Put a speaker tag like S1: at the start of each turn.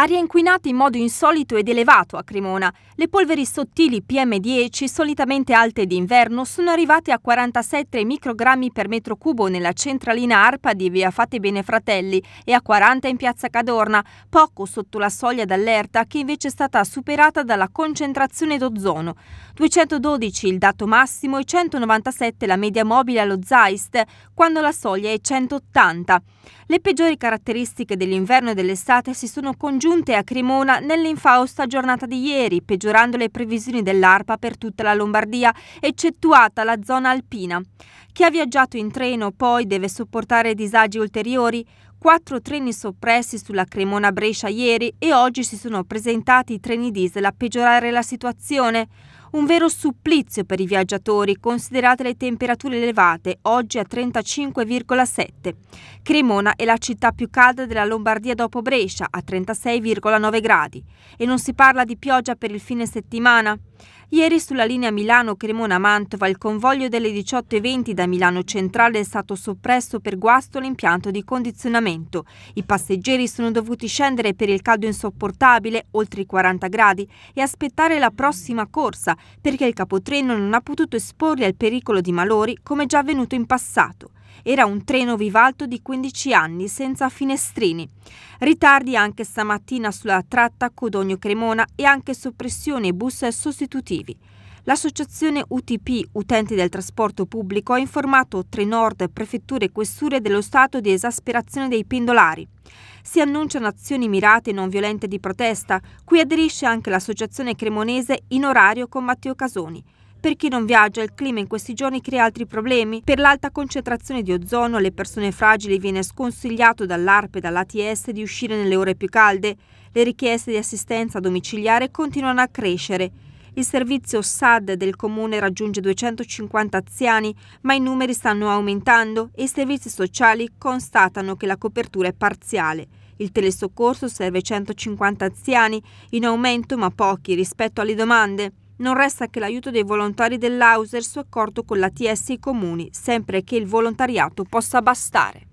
S1: Aria inquinata in modo insolito ed elevato a Cremona. Le polveri sottili PM10, solitamente alte d'inverno, sono arrivate a 47 microgrammi per metro cubo nella centralina ARPA di Via Fate Bene Fratelli e a 40 in Piazza Cadorna, poco sotto la soglia d'allerta che invece è stata superata dalla concentrazione d'ozono. 212 il dato massimo e 197 la media mobile allo Zeist, quando la soglia è 180. Le peggiori caratteristiche dell'inverno e dell'estate si sono congiunte giunte a Cremona nell'infausta giornata di ieri, peggiorando le previsioni dell'ARPA per tutta la Lombardia, eccettuata la zona alpina. Chi ha viaggiato in treno poi deve sopportare disagi ulteriori. Quattro treni soppressi sulla Cremona-Brescia ieri e oggi si sono presentati i treni diesel a peggiorare la situazione. Un vero supplizio per i viaggiatori, considerate le temperature elevate, oggi a 35,7. Cremona è la città più calda della Lombardia dopo Brescia, a 36,9 gradi. E non si parla di pioggia per il fine settimana? Ieri sulla linea Milano-Cremona-Mantova il convoglio delle 18.20 da Milano Centrale è stato soppresso per guasto l'impianto di condizionamento. I passeggeri sono dovuti scendere per il caldo insopportabile, oltre i 40 gradi, e aspettare la prossima corsa perché il capotreno non ha potuto esporli al pericolo di malori come già avvenuto in passato. Era un treno Vivalto di 15 anni senza finestrini. Ritardi anche stamattina sulla tratta Codogno-Cremona e anche soppressione bus sostitutivi. L'associazione UTP, utenti del trasporto pubblico, ha informato Trenord, prefetture e questure dello stato di esasperazione dei pendolari. Si annunciano azioni mirate e non violente di protesta, cui aderisce anche l'associazione cremonese in orario con Matteo Casoni. Per chi non viaggia, il clima in questi giorni crea altri problemi. Per l'alta concentrazione di ozono alle persone fragili viene sconsigliato dall'ARP e dall'ATS di uscire nelle ore più calde. Le richieste di assistenza domiciliare continuano a crescere. Il servizio SAD del comune raggiunge 250 anziani, ma i numeri stanno aumentando e i servizi sociali constatano che la copertura è parziale. Il telesoccorso serve 150 anziani, in aumento ma pochi rispetto alle domande. Non resta che l'aiuto dei volontari dell'Auser su accordo con l'ATS e i comuni, sempre che il volontariato possa bastare.